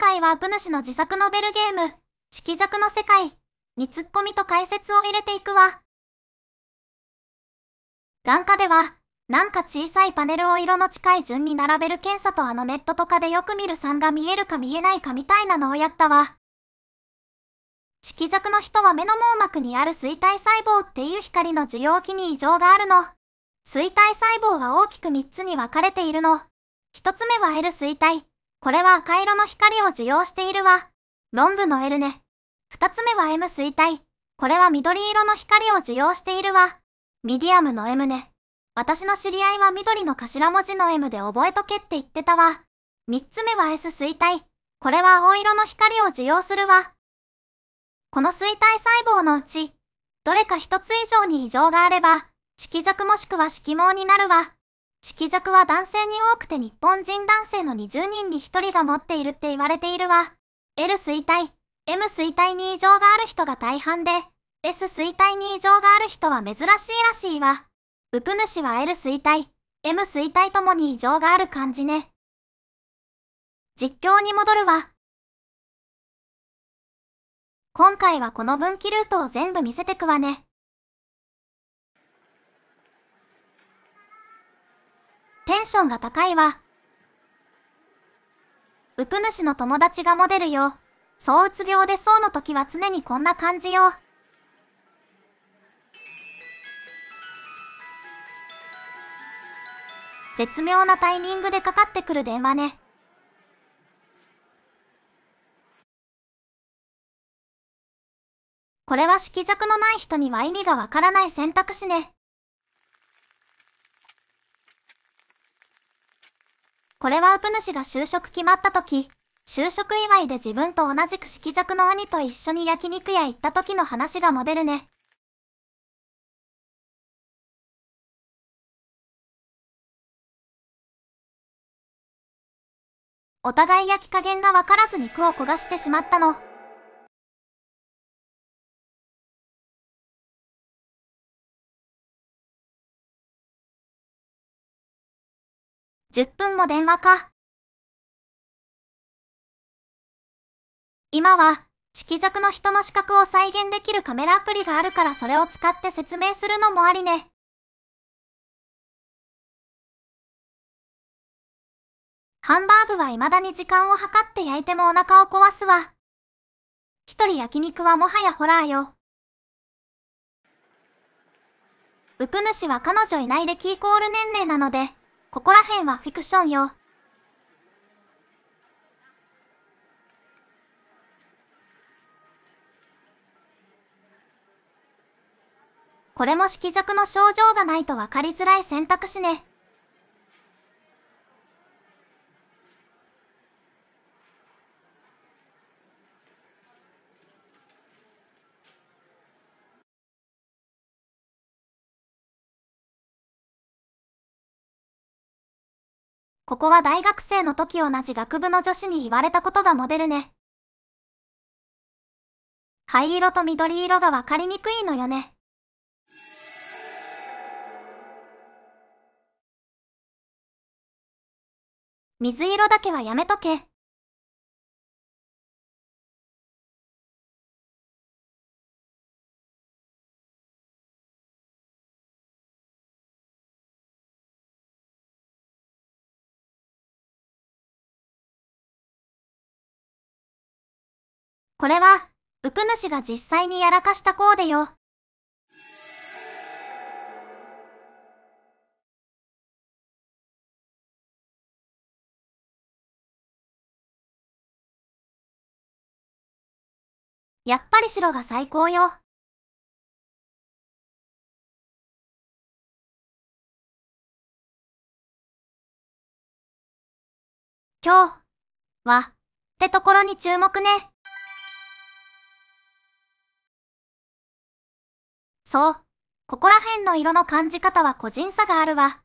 回はプ主の自作ノベルゲーム、色弱の世界にツッコミと解説を入れていくわ。眼科では、なんか小さいパネルを色の近い順に並べる検査とあのネットとかでよく見る3が見えるか見えないかみたいなのをやったわ。色弱の人は目の網膜にある錐体細胞っていう光の受容器に異常があるの。錐体細胞は大きく3つに分かれているの。1つ目は L 錐体、これは赤色の光を受容しているわ。ンブの L ね。二つ目は M 衰退。これは緑色の光を受容しているわ。ミディアムの M ね。私の知り合いは緑の頭文字の M で覚えとけって言ってたわ。三つ目は S 衰退。これは青色の光を受容するわ。この衰退細胞のうち、どれか一つ以上に異常があれば、色弱もしくは色盲になるわ。色弱は男性に多くて日本人男性の20人に1人が持っているって言われているわ。L 衰体、M 衰体に異常がある人が大半で、S 衰体に異常がある人は珍しいらしいわ。ウプ主は L 衰体、M 衰体ともに異常がある感じね。実況に戻るわ。今回はこの分岐ルートを全部見せてくわね。テンションが高いわ。うぷ主の友達がモデルよ。そううつ病でそうの時は常にこんな感じよ。絶妙なタイミングでかかってくる電話ね。これは色弱のない人には意味がわからない選択肢ね。これはウプ主が就職決まった時、就職祝いで自分と同じく色弱の兄と一緒に焼肉屋行った時の話がモデルね。お互い焼き加減がわからず肉を焦がしてしまったの。10分も電話か。今は、色弱の人の視覚を再現できるカメラアプリがあるからそれを使って説明するのもありね。ハンバーグは未だに時間を計って焼いてもお腹を壊すわ。一人焼肉はもはやホラーよ。うプ主は彼女いない歴イコール年齢なので、ここら辺はフィクションよ。これも色弱の症状がないと分かりづらい選択肢ね。ここは大学生の時同じ学部の女子に言われたことがモデルね。灰色と緑色が分かりにくいのよね。水色だけはやめとけ。これは、クく主が実際にやらかしたコーデよ。やっぱり白が最高よ。今日はってところに注目ね。そう。ここら辺の色の感じ方は個人差があるわ。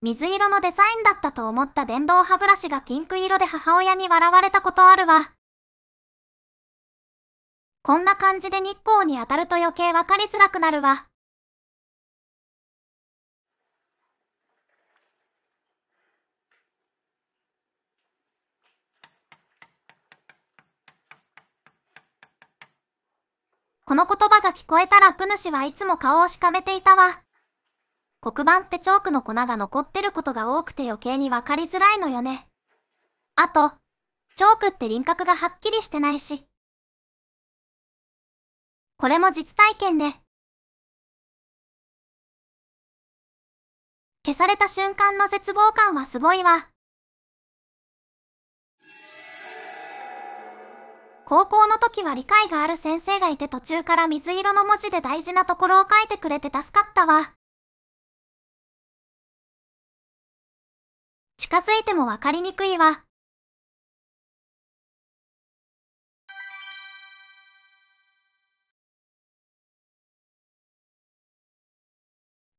水色のデザインだったと思った電動歯ブラシがピンク色で母親に笑われたことあるわ。こんな感じで日光に当たると余計わかりづらくなるわ。この言葉が聞こえたらく主はいつも顔をしかめていたわ。黒板ってチョークの粉が残ってることが多くて余計にわかりづらいのよね。あと、チョークって輪郭がはっきりしてないし。これも実体験で。消された瞬間の絶望感はすごいわ。高校の時は理解がある先生がいて途中から水色の文字で大事なところを書いてくれて助かったわ。近づいてもわかりにくいわ。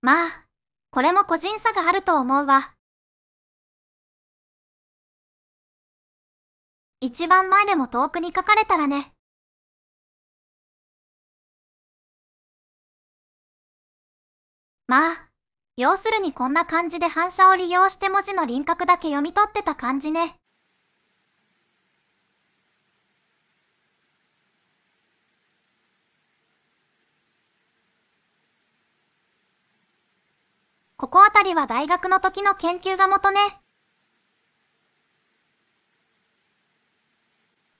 まあ、これも個人差があると思うわ。一番前でも遠くに書かれたらね。まあ、要するにこんな感じで反射を利用して文字の輪郭だけ読み取ってた感じね。ここあたりは大学の時の研究が元ね。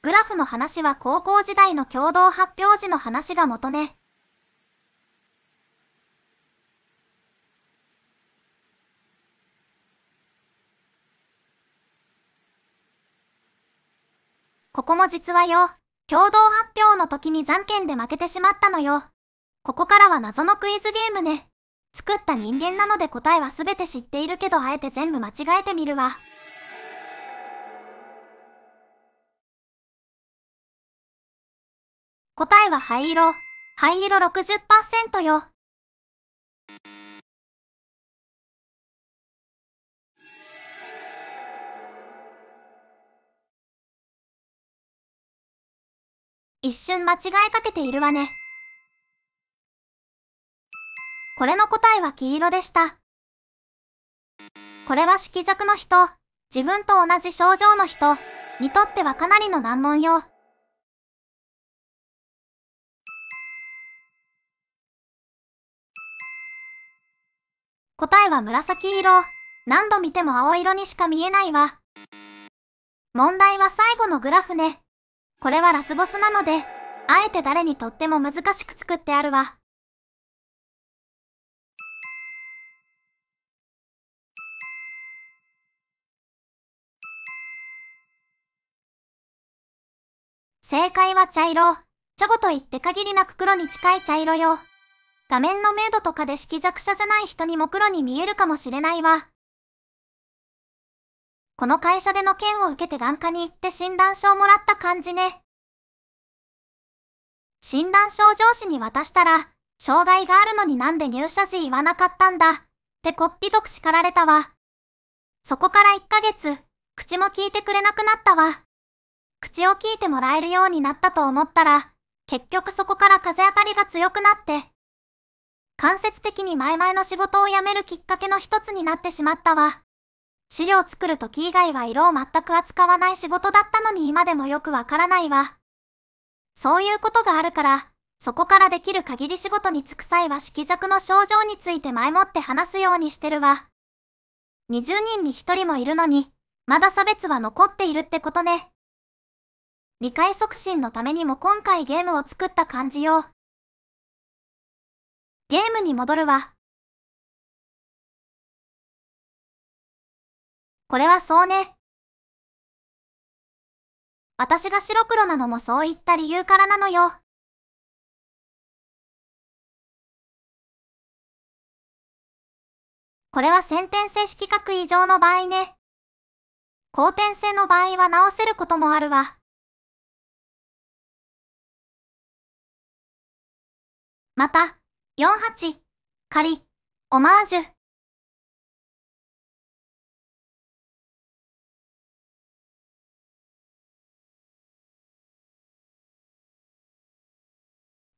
グラフの話は高校時代の共同発表時の話が元ね。ここも実はよ、共同発表の時にじゃんけんで負けてしまったのよ。ここからは謎のクイズゲームね。作った人間なので答えは全て知っているけどあえて全部間違えてみるわ。答えは灰色。灰色60%よ。一瞬間違えかけているわね。これの答えは黄色でした。これは色弱の人、自分と同じ症状の人にとってはかなりの難問よ。答えは紫色。何度見ても青色にしか見えないわ。問題は最後のグラフね。これはラスボスなので、あえて誰にとっても難しく作ってあるわ。正解は茶色。チョコと言って限りなく黒に近い茶色よ。画面の明度とかで色弱者じゃない人にも黒に見えるかもしれないわ。この会社での件を受けて眼科に行って診断書をもらった感じね。診断書を上司に渡したら、障害があるのになんで入社時言わなかったんだ、ってこっぴどく叱られたわ。そこから1ヶ月、口も聞いてくれなくなったわ。口を聞いてもらえるようになったと思ったら、結局そこから風当たりが強くなって、間接的に前々の仕事を辞めるきっかけの一つになってしまったわ。資料作る時以外は色を全く扱わない仕事だったのに今でもよくわからないわ。そういうことがあるから、そこからできる限り仕事に就く際は色弱の症状について前もって話すようにしてるわ。20人に1人もいるのに、まだ差別は残っているってことね。理解促進のためにも今回ゲームを作った感じよ。ゲームに戻るわ。これはそうね。私が白黒なのもそういった理由からなのよ。これは先天性色覚異常の場合ね。後天性の場合は直せることもあるわ。また、48仮オマージュ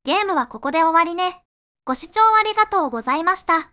ゲームはここで終わりね。ご視聴ありがとうございました。